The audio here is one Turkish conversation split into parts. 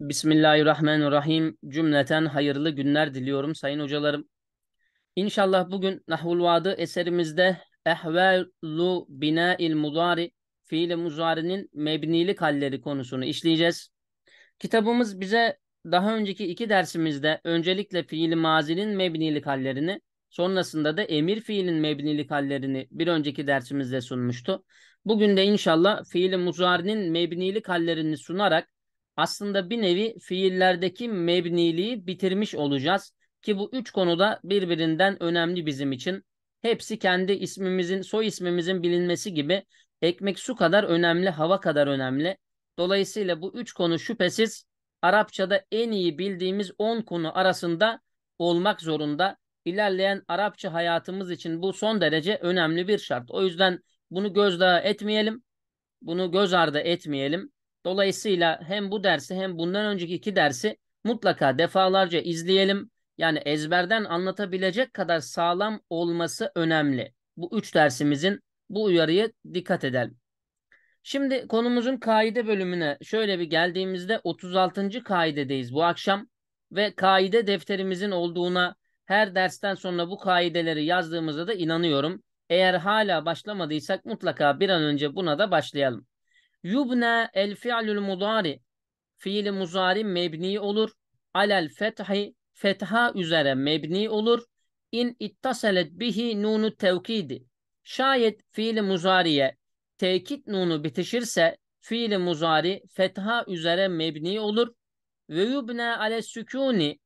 Bismillahirrahmanirrahim. Cümleten hayırlı günler diliyorum sayın hocalarım. İnşallah bugün Nahvul Vadı eserimizde Ehvelu bina'il mudari fiili muzarinin mebnilik halleri konusunu işleyeceğiz. Kitabımız bize daha önceki iki dersimizde öncelikle fiili mazinin mebnilik hallerini sonrasında da emir fiilin mebnilik hallerini bir önceki dersimizde sunmuştu. Bugün de inşallah fiili muzarinin mebnilik hallerini sunarak aslında bir nevi fiillerdeki mebniliği bitirmiş olacağız. Ki bu üç konuda birbirinden önemli bizim için. Hepsi kendi ismimizin, soy ismimizin bilinmesi gibi ekmek su kadar önemli, hava kadar önemli. Dolayısıyla bu üç konu şüphesiz Arapçada en iyi bildiğimiz 10 konu arasında olmak zorunda. İlerleyen Arapça hayatımız için bu son derece önemli bir şart. O yüzden bunu gözdağı etmeyelim. Bunu göz ardı etmeyelim. Dolayısıyla hem bu dersi hem bundan önceki iki dersi mutlaka defalarca izleyelim. Yani ezberden anlatabilecek kadar sağlam olması önemli. Bu üç dersimizin bu uyarıya dikkat edelim. Şimdi konumuzun kaide bölümüne şöyle bir geldiğimizde 36. kaidedeyiz bu akşam ve kaide defterimizin olduğuna her dersten sonra bu kaideleri yazdığımıza da inanıyorum. Eğer hala başlamadıysak mutlaka bir an önce buna da başlayalım. Yubne el fi'lül mudari. Fiili muzari mebni olur. Alel fethi fetha üzere mebni olur. İn ittaselet bihi nunu tevkidi. Şayet fiili muzariye tekit nunu bitişirse fiili muzari fetha üzere mebni olur. Ve yubne ale sükuni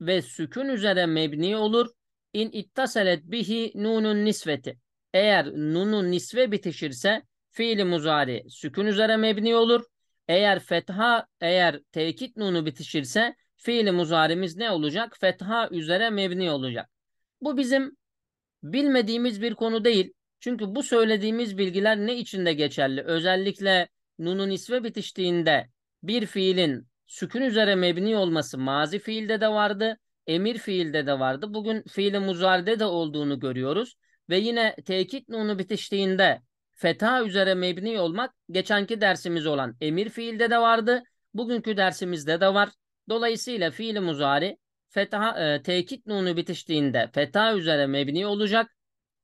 ve sükun üzere mebni olur. İn ittaselet bihi nunun nisveti. Eğer nunun nisve bitişirse fiili muzari sükun üzere mebni olur. Eğer fetha eğer tekit nunu bitişirse fiili muzarimiz ne olacak? Fetha üzere mebni olacak. Bu bizim bilmediğimiz bir konu değil. Çünkü bu söylediğimiz bilgiler ne içinde geçerli? Özellikle nunun isve bitiştiğinde bir fiilin sükun üzere mebni olması mazi fiilde de vardı, emir fiilde de vardı. Bugün fiili muzarde de olduğunu görüyoruz. Ve yine tekit nunu bitiştiğinde feta üzere mebni olmak geçenki dersimiz olan emir fiilde de vardı. Bugünkü dersimizde de var. Dolayısıyla fiili muzari feta, e, tekit nunu bitiştiğinde feta üzere mebni olacak.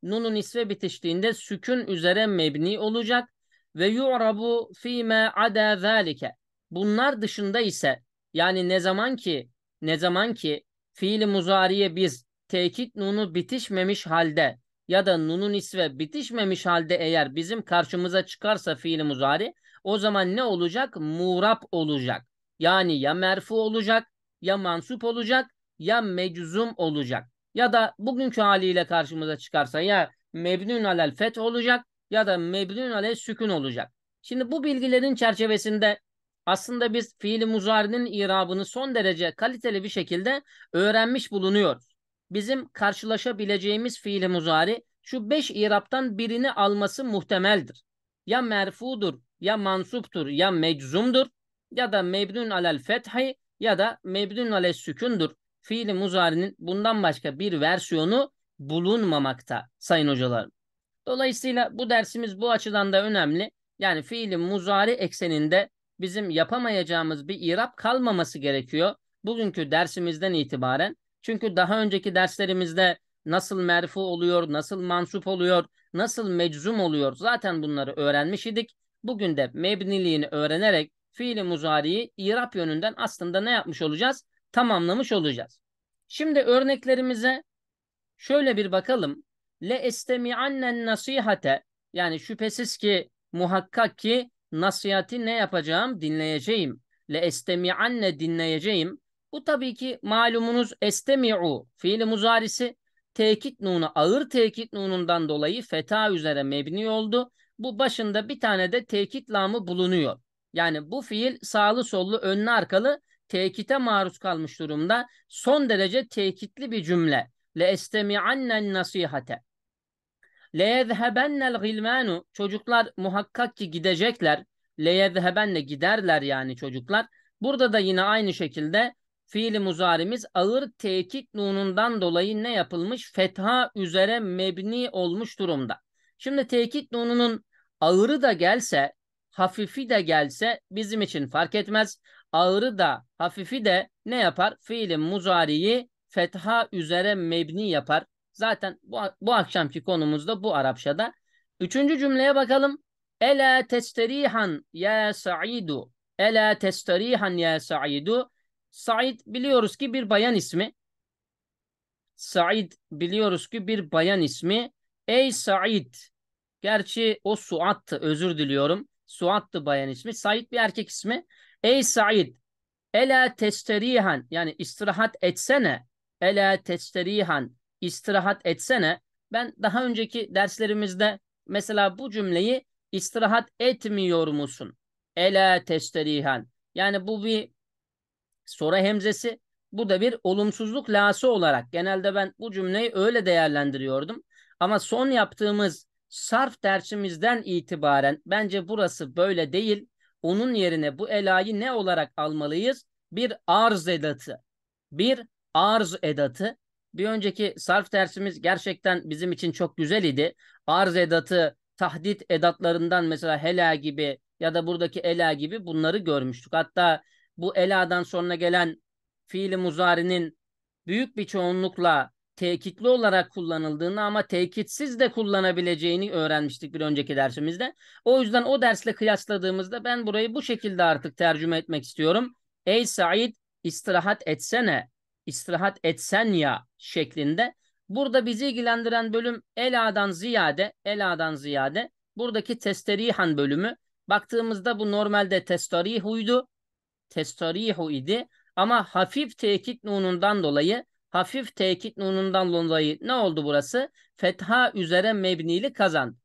Nunun isve bitiştiğinde sükün üzere mebni olacak. Ve yu'rabu fîme adâ zâlike. Bunlar dışında ise yani ne zaman ki ne zaman ki fiili muzariye biz tekit nunu bitişmemiş halde ya da nunun isve bitişmemiş halde eğer bizim karşımıza çıkarsa fiil muzari o zaman ne olacak? Murap olacak. Yani ya merfu olacak ya mansup olacak ya meczum olacak. Ya da bugünkü haliyle karşımıza çıkarsa ya mebnün alel feth olacak ya da mebnün alel sükun olacak. Şimdi bu bilgilerin çerçevesinde aslında biz fiili muzarinin irabını son derece kaliteli bir şekilde öğrenmiş bulunuyoruz bizim karşılaşabileceğimiz fiili muzari şu beş iraptan birini alması muhtemeldir. Ya merfudur, ya mansuptur, ya meczumdur, ya da mebnun alel fethi ya da mebnun alel sükundur. Fiili muzarinin bundan başka bir versiyonu bulunmamakta sayın hocalar. Dolayısıyla bu dersimiz bu açıdan da önemli. Yani fiili muzari ekseninde bizim yapamayacağımız bir irap kalmaması gerekiyor. Bugünkü dersimizden itibaren çünkü daha önceki derslerimizde nasıl merfu oluyor, nasıl mansup oluyor, nasıl meczum oluyor zaten bunları öğrenmiş idik. Bugün de mebniliğini öğrenerek fiili muzariyi irap yönünden aslında ne yapmış olacağız? Tamamlamış olacağız. Şimdi örneklerimize şöyle bir bakalım. Le estemi'annen nasihate yani şüphesiz ki muhakkak ki nasihati ne yapacağım? Dinleyeceğim. Le estemi'anne dinleyeceğim. Bu tabii ki malumunuz estemi'u fiili muzarisi tekit nunu ağır tekit nunundan dolayı feta üzere mebni oldu. Bu başında bir tane de tekit lamı bulunuyor. Yani bu fiil sağlı sollu önlü arkalı tekite maruz kalmış durumda. Son derece tekitli bir cümle. Le estemi'annen nasihate. Le yezhebennel gilmanu. Çocuklar muhakkak ki gidecekler. Le yezhebenne giderler yani çocuklar. Burada da yine aynı şekilde fiili muzarimiz ağır tekit nunundan dolayı ne yapılmış? Fetha üzere mebni olmuş durumda. Şimdi tekit nununun ağırı da gelse, hafifi de gelse bizim için fark etmez. Ağırı da hafifi de ne yapar? Fiili muzariyi fetha üzere mebni yapar. Zaten bu, bu akşamki konumuzda bu Arapçada. Üçüncü cümleye bakalım. Ela testarihan ya Sa'idu. Ela testarihan ya Sa'idu. Said biliyoruz ki bir bayan ismi. Said biliyoruz ki bir bayan ismi. Ey Said. Gerçi o Suat'tı özür diliyorum. Suat'tı bayan ismi. Said bir erkek ismi. Ey Said. Ela testerihan yani istirahat etsene. Ela testerihan istirahat etsene. Ben daha önceki derslerimizde mesela bu cümleyi istirahat etmiyor musun? Ela testerihan. Yani bu bir soru hemzesi. Bu da bir olumsuzluk lası olarak. Genelde ben bu cümleyi öyle değerlendiriyordum. Ama son yaptığımız sarf dersimizden itibaren bence burası böyle değil. Onun yerine bu elayı ne olarak almalıyız? Bir arz edatı. Bir arz edatı. Bir önceki sarf dersimiz gerçekten bizim için çok güzel idi. Arz edatı, tahdit edatlarından mesela hela gibi ya da buradaki ela gibi bunları görmüştük. Hatta bu eladan sonra gelen fiili muzarinin büyük bir çoğunlukla tekitli olarak kullanıldığını ama tekitsiz de kullanabileceğini öğrenmiştik bir önceki dersimizde. O yüzden o dersle kıyasladığımızda ben burayı bu şekilde artık tercüme etmek istiyorum. Ey Said istirahat etsene, istirahat etsen ya şeklinde. Burada bizi ilgilendiren bölüm Ela'dan ziyade, Ela'dan ziyade buradaki testerihan bölümü. Baktığımızda bu normalde testarihuydu testarihu idi. Ama hafif tekit nunundan dolayı hafif tekit nunundan dolayı ne oldu burası? Fetha üzere mebnili kazan.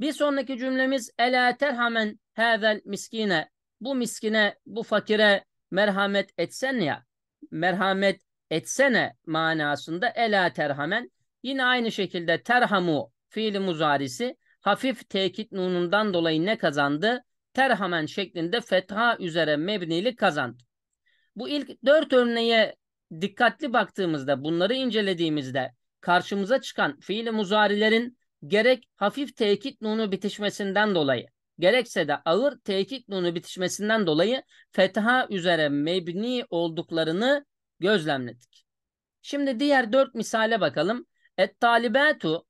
Bir sonraki cümlemiz Ela terhamen hazel miskine. Bu miskine, bu fakire merhamet etsen ya. Merhamet etsene manasında Ela terhamen. Yine aynı şekilde terhamu fiili muzarisi hafif tekit nunundan dolayı ne kazandı? terhamen şeklinde fetha üzere mebnili kazandı. Bu ilk dört örneğe dikkatli baktığımızda bunları incelediğimizde karşımıza çıkan fiil muzarilerin gerek hafif tekit nunu bitişmesinden dolayı gerekse de ağır tekit nunu bitişmesinden dolayı fetha üzere mebni olduklarını gözlemledik. Şimdi diğer dört misale bakalım. Et talibatu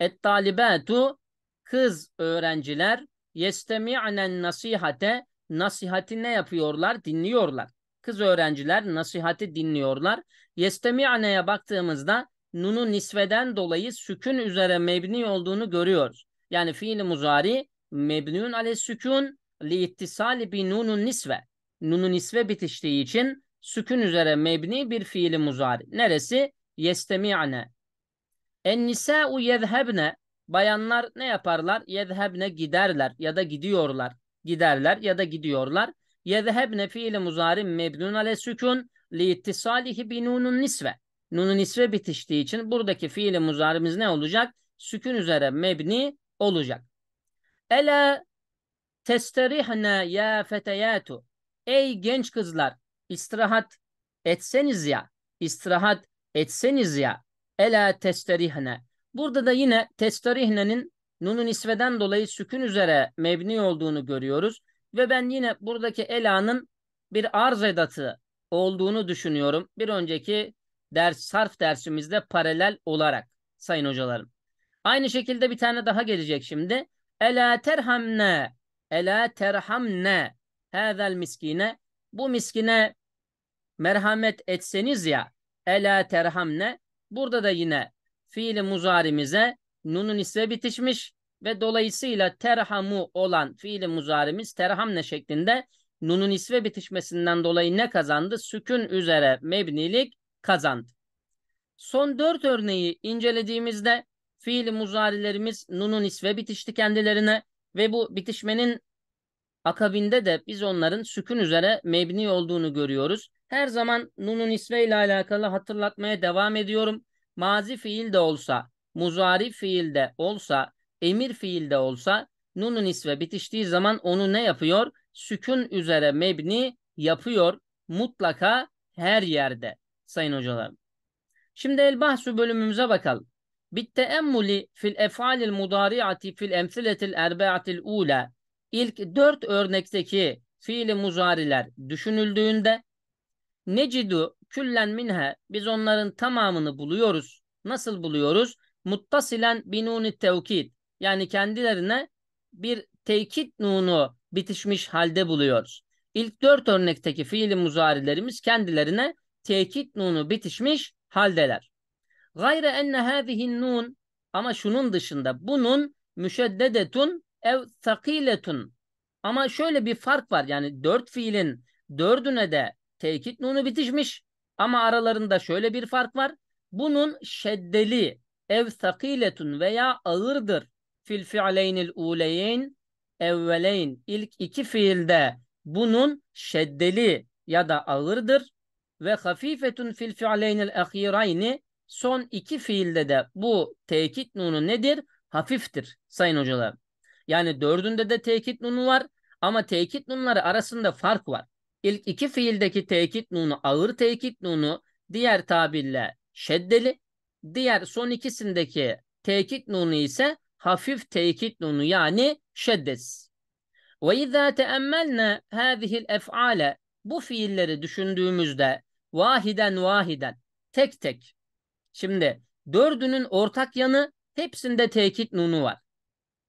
et talibatu kız öğrenciler yestemi'nen nasihate nasihati ne yapıyorlar? Dinliyorlar. Kız öğrenciler nasihati dinliyorlar. Yestemi'ne'ye baktığımızda nunu nisveden dolayı sükun üzere mebni olduğunu görüyoruz. Yani fiil muzari mebniun ale sükun li ittisali bi nunun nisve. Nunun nisve bitiştiği için sükun üzere mebni bir fiili muzari. Neresi? Yestemi'ne. En nisa'u yezhebne Bayanlar ne yaparlar? Yezhebne giderler ya da gidiyorlar. Giderler ya da gidiyorlar. Yezhebne fiili muzari mebnun ale sükun li ittisalihi bi nunun nisve. Nunun nisve bitiştiği için buradaki fiili muzarimiz ne olacak? Sükun üzere mebni olacak. Ela testerihne ya feteyatu. Ey genç kızlar istirahat etseniz ya. İstirahat etseniz ya. Ela testerihne. Burada da yine testarihnenin nunun isveden dolayı sükün üzere mebni olduğunu görüyoruz. Ve ben yine buradaki elanın bir arz edatı olduğunu düşünüyorum. Bir önceki ders sarf dersimizde paralel olarak sayın hocalarım. Aynı şekilde bir tane daha gelecek şimdi. Ela terhamne Ela terhamne Hâzel miskine Bu miskine merhamet etseniz ya Ela terhamne Burada da yine fiili muzarimize nunun ise bitişmiş ve dolayısıyla terhamu olan fiili muzarimiz terhamne şeklinde nunun isve bitişmesinden dolayı ne kazandı? Sükün üzere mebnilik kazandı. Son dört örneği incelediğimizde fiili muzarilerimiz nunun isve bitişti kendilerine ve bu bitişmenin akabinde de biz onların sükün üzere mebni olduğunu görüyoruz. Her zaman nunun isve ile alakalı hatırlatmaya devam ediyorum mazi fiil olsa, muzari fiil olsa, emir fiil de olsa nunun isve bitiştiği zaman onu ne yapıyor? Sükun üzere mebni yapıyor mutlaka her yerde sayın hocalarım. Şimdi el bahsu bölümümüze bakalım. Bittemmuli fil efalil mudariati fil emsiletil erbeatil ule. İlk dört örnekteki fiili muzariler düşünüldüğünde necidu küllen minhe biz onların tamamını buluyoruz. Nasıl buluyoruz? Muttasilen binuni tevkid. Yani kendilerine bir tekit nunu bitişmiş halde buluyoruz. İlk dört örnekteki fiili muzarilerimiz kendilerine tekit nunu bitişmiş haldeler. Gayre enne hâzihin nun ama şunun dışında bunun müşeddedetun ev sakiletun. Ama şöyle bir fark var yani dört fiilin dördüne de tekit nunu bitişmiş ama aralarında şöyle bir fark var. Bunun şeddeli ev sakiletun veya ağırdır. Fil fi'leynil uleyn evveleyn ilk iki fiilde bunun şeddeli ya da ağırdır ve hafifetun fil fi'leynil ahirayni son iki fiilde de bu tekit nunu nedir? Hafiftir sayın hocalar. Yani dördünde de tekit nunu var ama tekit nunları arasında fark var. İlk iki fiildeki tekit nunu ağır tekit nunu diğer tabirle şeddeli. Diğer son ikisindeki tekit nunu ise hafif tekit nunu yani şeddes. Ve izâ teemmelne hâzihil ef'ale bu fiilleri düşündüğümüzde vahiden vahiden tek tek. Şimdi dördünün ortak yanı hepsinde tekit nunu var.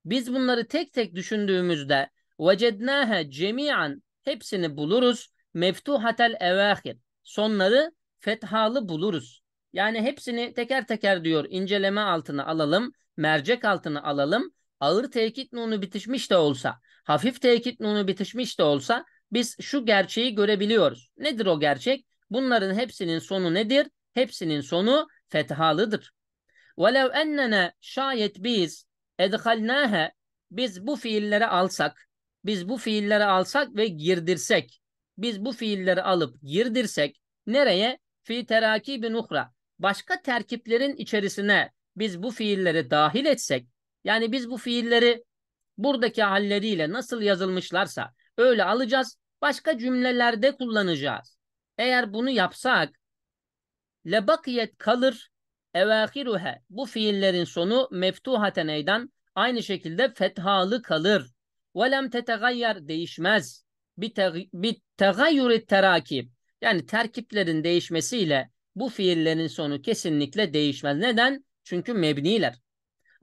Biz bunları tek tek düşündüğümüzde vecednâhe cemi'an hepsini buluruz. Meftuhatel evahir. Sonları fethalı buluruz. Yani hepsini teker teker diyor inceleme altına alalım, mercek altına alalım. Ağır tekit nunu bitişmiş de olsa, hafif tekit nunu bitişmiş de olsa biz şu gerçeği görebiliyoruz. Nedir o gerçek? Bunların hepsinin sonu nedir? Hepsinin sonu fethalıdır. وَلَوْ اَنَّنَا şayet biz edhalnâhe biz bu fiillere alsak biz bu fiilleri alsak ve girdirsek, biz bu fiilleri alıp girdirsek nereye? Fi terakibin uhra. Başka terkiplerin içerisine biz bu fiilleri dahil etsek, yani biz bu fiilleri buradaki halleriyle nasıl yazılmışlarsa öyle alacağız, başka cümlelerde kullanacağız. Eğer bunu yapsak, lebakiyet kalır, evahiruhe. Bu fiillerin sonu meftuhateneyden aynı şekilde fethalı kalır velem tetegayyer değişmez. Bir tegayyuri terakip. Yani terkiplerin değişmesiyle bu fiillerin sonu kesinlikle değişmez. Neden? Çünkü mebniler.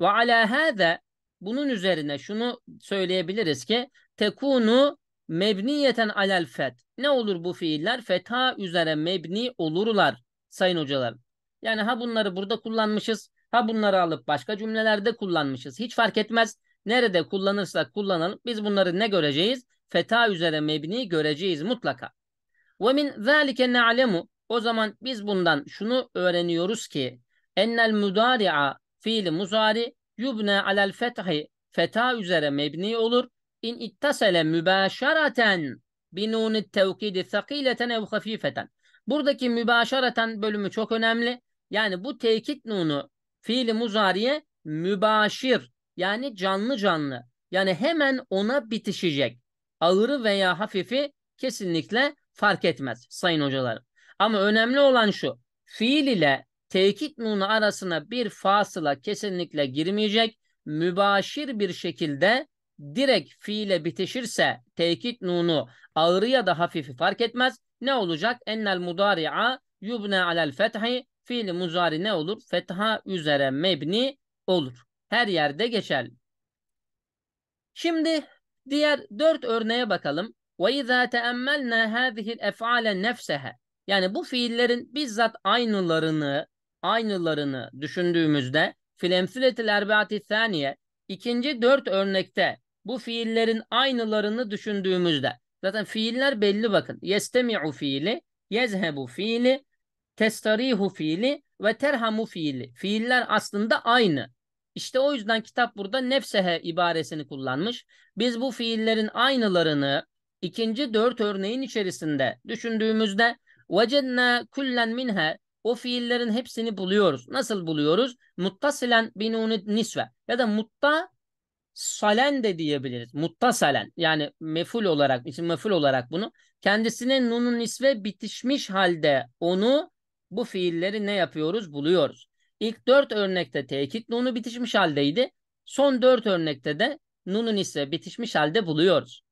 Ve ala hâze bunun üzerine şunu söyleyebiliriz ki tekunu mebniyeten alel fet. Ne olur bu fiiller? Fetha üzere mebni olurlar sayın hocalar. Yani ha bunları burada kullanmışız, ha bunları alıp başka cümlelerde kullanmışız. Hiç fark etmez. Nerede kullanırsak kullanalım biz bunları ne göreceğiz? Feta üzere mebni göreceğiz mutlaka. Ve min zâlike ne'alemu o zaman biz bundan şunu öğreniyoruz ki ennel mudari'a fiili muzari yubne alel fethi feta üzere mebni olur in ittasele mübaşaraten binuni tevkidi sakileten ev hafifeten. Buradaki mübaşaraten bölümü çok önemli. Yani bu tekit nunu fiili muzariye mübaşir yani canlı canlı. Yani hemen ona bitişecek. Ağırı veya hafifi kesinlikle fark etmez sayın hocalarım. Ama önemli olan şu. Fiil ile tekit nunu arasına bir fasıla kesinlikle girmeyecek. Mübaşir bir şekilde direkt fiile bitişirse tekit nunu ağırı ya da hafifi fark etmez. Ne olacak? Ennel mudari'a yubne alel fethi fiili muzari ne olur? Fetha üzere mebni olur her yerde geçerli. Şimdi diğer dört örneğe bakalım. وَاِذَا تَأَمَّلْنَا هَذِهِ الْاَفْعَالَ نَفْسَهَا Yani bu fiillerin bizzat aynılarını, aynılarını düşündüğümüzde filemsiletil erbaati saniye ikinci dört örnekte bu fiillerin aynılarını düşündüğümüzde zaten fiiller belli bakın. Yestemi'u fiili, yezhebu fiili, testarihu fiili ve terhamu fiili. Fiiller aslında aynı. İşte o yüzden kitap burada nefsehe ibaresini kullanmış. Biz bu fiillerin aynılarını ikinci dört örneğin içerisinde düşündüğümüzde vecedna kullen minhe o fiillerin hepsini buluyoruz. Nasıl buluyoruz? Muttasilen binunit nisve ya da mutta salen de diyebiliriz. Muttasalen yani meful olarak, isim meful olarak bunu kendisine nunun nisve bitişmiş halde onu bu fiilleri ne yapıyoruz? Buluyoruz. İlk dört örnekte tekit nunu bitişmiş haldeydi. Son dört örnekte de nunun ise bitişmiş halde buluyoruz.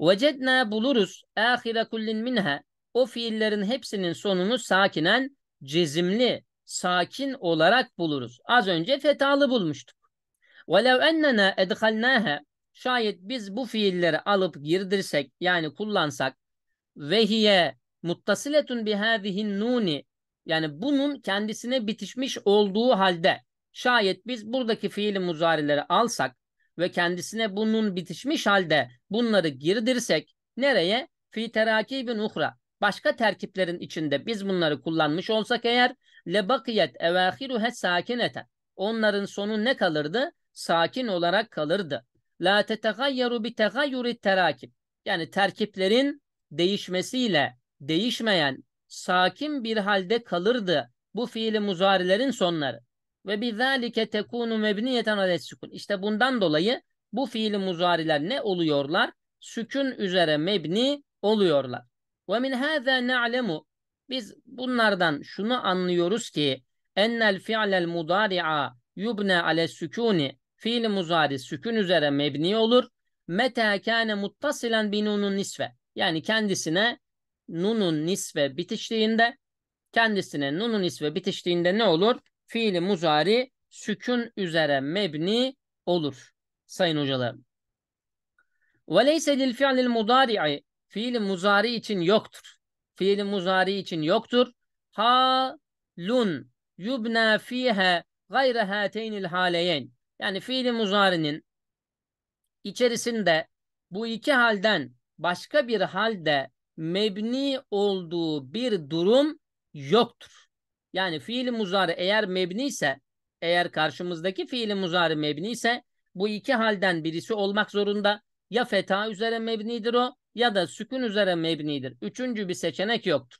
Vecedna buluruz ahire kullin minha. O fiillerin hepsinin sonunu sakinen cezimli, sakin olarak buluruz. Az önce fetalı bulmuştuk. Velev ennena edhalnaha. Şayet biz bu fiilleri alıp girdirsek yani kullansak vehiye muttasiletun bihâzihin nuni yani bunun kendisine bitişmiş olduğu halde şayet biz buradaki fiili muzarileri alsak ve kendisine bunun bitişmiş halde bunları girdirsek nereye? Fi terakibin uhra. Başka terkiplerin içinde biz bunları kullanmış olsak eğer lebakiyet evahiruhe sakineten. Onların sonu ne kalırdı? Sakin olarak kalırdı. La tetegayyaru bi tegayyuri terakip. Yani terkiplerin değişmesiyle değişmeyen sakin bir halde kalırdı bu fiili muzarilerin sonları. Ve bir zalike tekunu mebniyeten alet sükun. İşte bundan dolayı bu fiili muzariler ne oluyorlar? Sükun üzere mebni oluyorlar. Ve min hâzâ ne'lemu. Biz bunlardan şunu anlıyoruz ki ennel fi'lel mudari'a yubne ale sükuni fiil muzari sükun üzere mebni olur. Meta kâne muttasilen binunun nisve. Yani kendisine nunun nisve bitişliğinde kendisine nunun nisve bitişliğinde ne olur? Fiili muzari sükun üzere mebni olur sayın hocalarım. Ve leyse lil fi'lil mudari'i fiili muzari için yoktur. Fiili muzari için yoktur. Halun yubna fiha gayre hateynil haleyen. Yani fiili muzarinin içerisinde bu iki halden başka bir halde mebni olduğu bir durum yoktur. Yani fiil muzari eğer mebni ise eğer karşımızdaki fiil muzari mebni ise bu iki halden birisi olmak zorunda. Ya feta üzere mebnidir o ya da sükun üzere mebnidir. Üçüncü bir seçenek yoktur.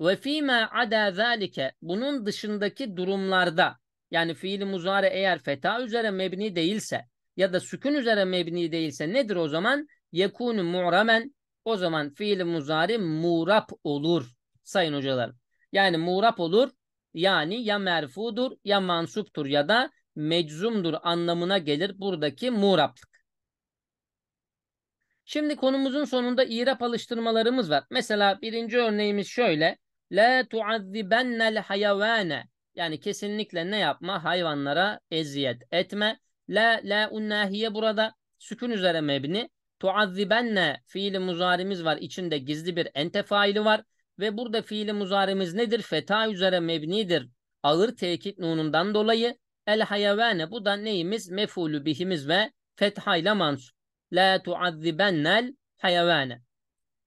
Ve fîmâ adâ zâlike bunun dışındaki durumlarda yani fiil muzari eğer feta üzere mebni değilse ya da sükun üzere mebni değilse nedir o zaman? Yekûnü mu'ramen o zaman fiil muzari murap olur sayın hocalar. Yani murap olur yani ya merfudur ya mansuptur ya da meczumdur anlamına gelir buradaki muraplık. Şimdi konumuzun sonunda irap alıştırmalarımız var. Mesela birinci örneğimiz şöyle. La tuazzibennel hayavane. Yani kesinlikle ne yapma? Hayvanlara eziyet etme. La la unnahiye burada sükün üzere mebni. Tuazzibenne fiili muzarimiz var. İçinde gizli bir ente faili var. Ve burada fiili muzarimiz nedir? Feta üzere mebnidir. Ağır tekit nunundan dolayı. El hayavane bu da neyimiz? Mefulü bihimiz ve fethayla mansub. La tuazzibennel hayavane.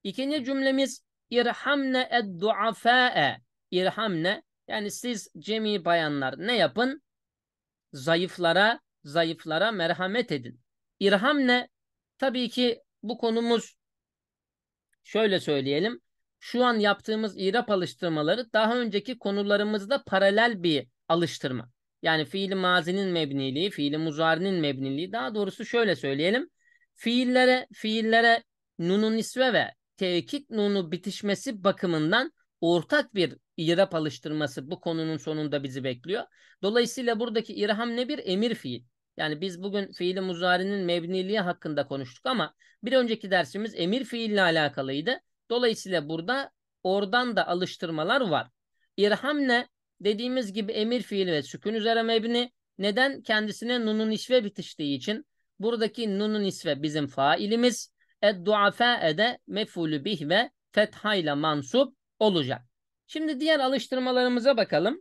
İkinci cümlemiz irhamne ed duafa'e. İrhamne yani siz cemi bayanlar ne yapın? Zayıflara, zayıflara merhamet edin. İrham Tabii ki bu konumuz şöyle söyleyelim. Şu an yaptığımız İRAP alıştırmaları daha önceki konularımızda paralel bir alıştırma. Yani fiil mazinin mebniliği, fiil muzarinin mebniliği daha doğrusu şöyle söyleyelim. Fiillere fiillere nunun isve ve tekit nunu bitişmesi bakımından ortak bir irap alıştırması bu konunun sonunda bizi bekliyor. Dolayısıyla buradaki irham ne bir emir fiil. Yani biz bugün fiili muzarinin mebniliği hakkında konuştuk ama bir önceki dersimiz emir fiille alakalıydı. Dolayısıyla burada oradan da alıştırmalar var. İrham ne? Dediğimiz gibi emir fiili ve sükun üzere mebni. Neden? Kendisine nunun isve bitiştiği için. Buradaki nunun isve bizim failimiz. duafe ede mefulü bih ve fethayla mansup olacak. Şimdi diğer alıştırmalarımıza bakalım.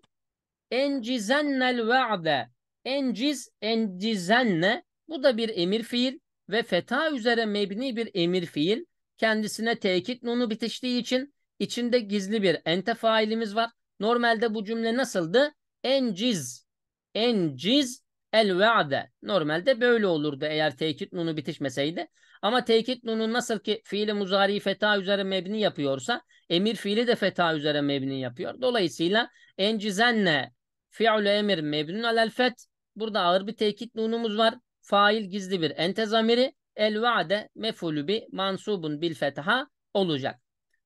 Encizennel ve'de Enciz encizenle bu da bir emir fiil ve feta üzere mebni bir emir fiil. Kendisine tekit nunu bitiştiği için içinde gizli bir ente failimiz var. Normalde bu cümle nasıldı? Enciz. Enciz el ve'de. Normalde böyle olurdu eğer tekit nunu bitişmeseydi. Ama tekit nunu nasıl ki fiili muzari feta üzere mebni yapıyorsa emir fiili de feta üzere mebni yapıyor. Dolayısıyla encizenle fi'lu emir mebnun alel fet Burada ağır bir tekit nunumuz var. Fail gizli bir ente zamiri. El vade mefulü bi mansubun bil fetaha olacak.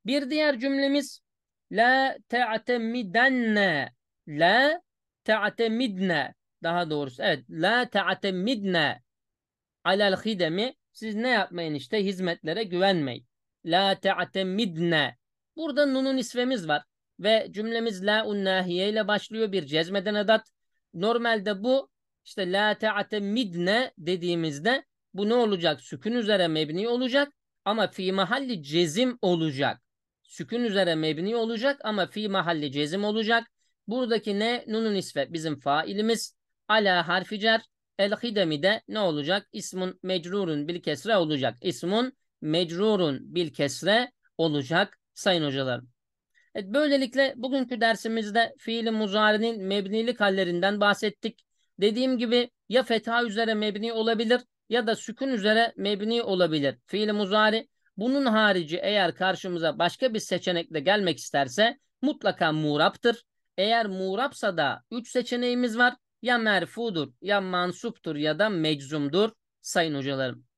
Bir diğer cümlemiz la te'temidenne la te'temidne daha doğrusu evet la te'temidne alel hidemi siz ne yapmayın işte hizmetlere güvenmeyin. La te'temidne burada nunun isvemiz var ve cümlemiz la unnahiye ile başlıyor bir cezmeden edat. Normalde bu işte la te'atemidne dediğimizde bu ne olacak? Sükün üzere mebni olacak ama fi mahalli cezim olacak. Sükün üzere mebni olacak ama fi mahalli cezim olacak. Buradaki ne? Nunun isfe bizim failimiz. Ala harfi cer. El hidemi de ne olacak? İsmun mecrurun bil kesre olacak. İsmun mecrurun bil kesre olacak sayın hocalarım. Evet, böylelikle bugünkü dersimizde fiili muzarinin mebnilik hallerinden bahsettik. Dediğim gibi ya fetha üzere mebni olabilir ya da sükun üzere mebni olabilir. Fiil muzari. Bunun harici eğer karşımıza başka bir seçenekle gelmek isterse mutlaka muraptır. Eğer murapsa da 3 seçeneğimiz var. Ya merfudur, ya mansuptur ya da meczumdur sayın hocalarım.